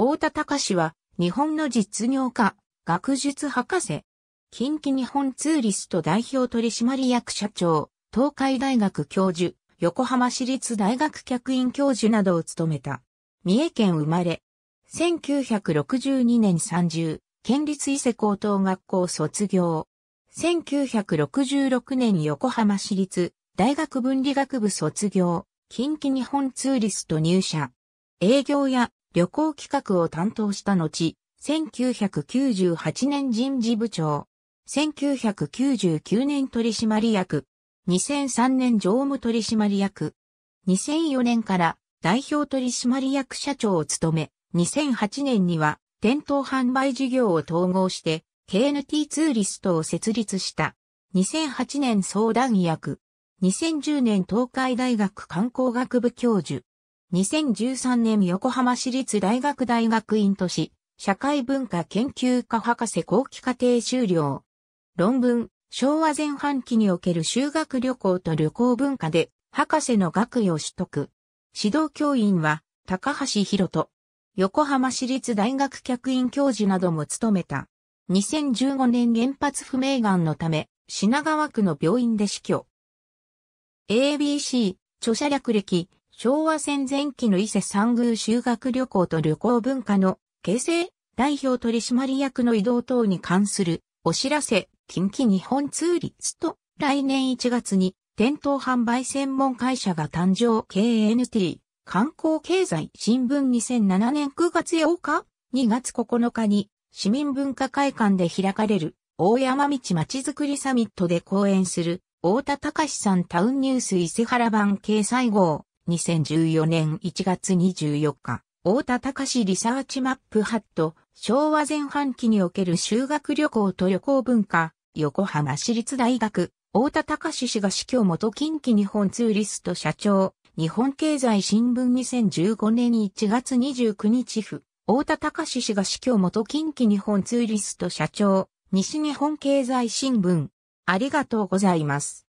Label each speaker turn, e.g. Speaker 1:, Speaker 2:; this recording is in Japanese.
Speaker 1: 大田隆は、日本の実業家、学術博士、近畿日本ツーリスト代表取締役社長、東海大学教授、横浜市立大学客員教授などを務めた。三重県生まれ。1962年30、県立伊勢高等学校卒業。1966年横浜市立大学文理学部卒業、近畿日本ツーリスト入社。営業や旅行企画を担当した後、1998年人事部長、1999年取締役、2003年常務取締役、2004年から代表取締役社長を務め、2008年には店頭販売事業を統合して KNT ツーリストを設立した。2008年相談役。2010年東海大学観光学部教授。2013年横浜市立大学大学院都市、社会文化研究科博士後期課程修了。論文、昭和前半期における修学旅行と旅行文化で、博士の学位を取得。指導教員は、高橋博人。横浜市立大学客員教授なども務めた。2015年原発不明癌のため、品川区の病院で死去。ABC、著者略歴、昭和戦前期の伊勢三宮修学旅行と旅行文化の形成、代表取締役の移動等に関するお知らせ、近畿日本ツーリスト、来年1月に店頭販売専門会社が誕生 KNT 観光経済新聞2007年9月8日、2月9日に市民文化会館で開かれる大山道まちづくりサミットで講演する大田隆さんタウンニュース伊勢原版掲載号2014年1月24日、大田隆リサーチマップハット、昭和前半期における修学旅行と旅行文化、横浜市立大学、大田隆氏が司教元近畿日本ツーリスト社長、日本経済新聞2015年1月29日府、大田隆氏が司教元近畿日本ツーリスト社長、西日本経済新聞。ありがとうございます。